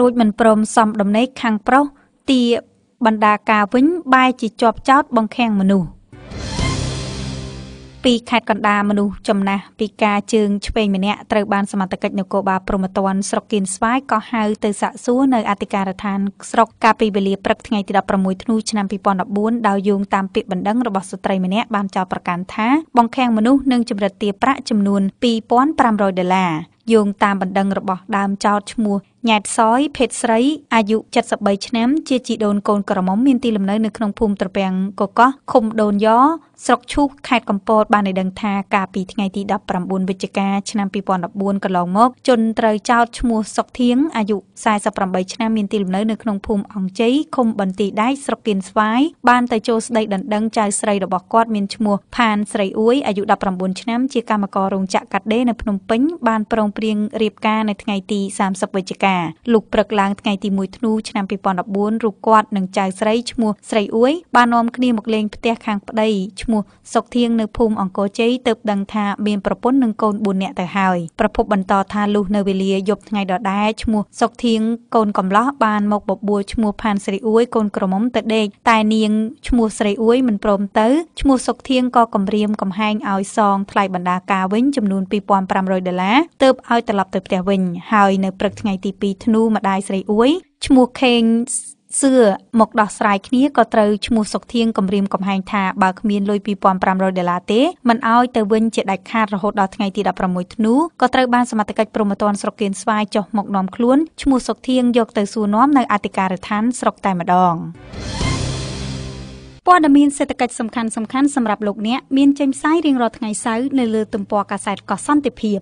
រួចមិនព្រមសំដំណេកខាងប្រុសទាបណ្ដាការវិញបែរជាជាប់ចោតបង្ខាំងមនុស្សពីខេត្តកណ្ដាលមនុស្សចំណាស់ពីការជើងឆ្វេងម្នាក់ត្រូវបានសមត្ថកិច្ចនគរបាលព្រហ្មទណ្ឌស្រុកគៀនស្វាយក៏ហៅទៅសាកសួរនៅអធិការដ្ឋាន ស្រុកកាលពីវេលាព្រឹកថ្ងៃទី16ធ្នូឆ្នាំ2014ដោយយោងតាមពាក្យបណ្ដឹងរបស់ស្ត្រីម្នាក់បានចោទប្រកាន់ថាបង្ខាំងមនុស្សនិងចម្រិតទារប្រាក់ចំនួន2500ដុល្លារយោងតាមបណ្ដឹងរបស់ដើមចោតឈ្មោះញ៉ែតសយភេទស្រីអាយុ73ឆ្នាំ ជាជីដូនកូនក្រមុំមានទីលំនៅនៅក្នុងភូមិត្រពាំងកកោះឃុំដូនយ៉ស្រុកឈូកខេត្តកំពត បានឲ្យដឹងថាកាលពីថ្ងៃទី19វិច្ឆិកាឆ្នាំ2014កន្លងមកជនត្រូវចោទឈ្មោះសុកធៀងអាយុ48ឆ្នាំមានទីលំនៅនៅក្នុងភូមិអង្គជ័យឃុំបន្ទាយដែកស្រុកគៀនស្វាយបានទៅចូលស្ដីដណ្ដឹងចៅស្រីរបស់គាត់មានឈ្មោះផានស្រីអ៊ួយអាយុ19ឆ្នាំជាកម្មកររោងចក្រកាត់ដេរនៅភ្នំពេញ បានប្រងព្រៀងរៀបការនៅថ្ងៃទី30វិច្ឆិកាណាលុះព្រឹកឡើងថ្ងៃទី1ធ្នូឆ្នាំ2014រូបគាត់និងចៅស្រីឈ្មោះស្រីអួយ បាននាំគ្នាមកលេងផ្ទះខាងប្តីឈ្មោះសុកធៀងនៅភូមិអង្គរជ័យទើបដឹងថាមានប្រពន្ធនិងកូន4នាក់ទៅហើយប្រពន្ធបន្តថាលុះនៅវេលាយប់ថ្ងៃដដែលឈ្មោះសុកធៀងកូនកំឡោះបានមកបបួលឈ្មោះ ផានស្រីអួយកូនក្រមុំ ទៅដេកតែនាងឈ្មោះស្រីអួយមិនព្រមទៅឈ្មោះសុកធៀងក៏គំរាមកំហែងឲ្យសងថ្លៃបណ្ដាការវិញ ចំនួន2500ដុល្លារទើបឲ្យត្រឡប់ទៅផ្ទះវិញហើយនៅព្រឹកថ្ងៃទីពីធ្នូម្ដាយស្រីអួយឈ្មោះខេងសឿមកដោះស្រាយគ្នាក៏ត្រូវឈ្មោះសុកធៀងគម្រាមកំហែងថាបើគ្មានលុយ2500ដុល្លារទេមិនអោយទៅវិញជាដាច់ខាតរហូតដល់ថ្ងៃទី16ធ្នូក៏ត្រូវបានសមាជិកព្រមតនស្រុកគៀនស្វាយចុះមកនាំខ្លួនឈ្មោះសុកធៀងយកទៅសួរនាំនៅអធិការដ្ឋានស្រុកតែម្ដងព័ត៌មានសេដ្ឋកិច្ចសំខាន់ៗសម្រាប់លោកអ្នកមានចេញផ្សាយរៀងរាល់ថ្ងៃសៅរ៍នៅលើទំព័រកាសែតកោះសន្តិភាព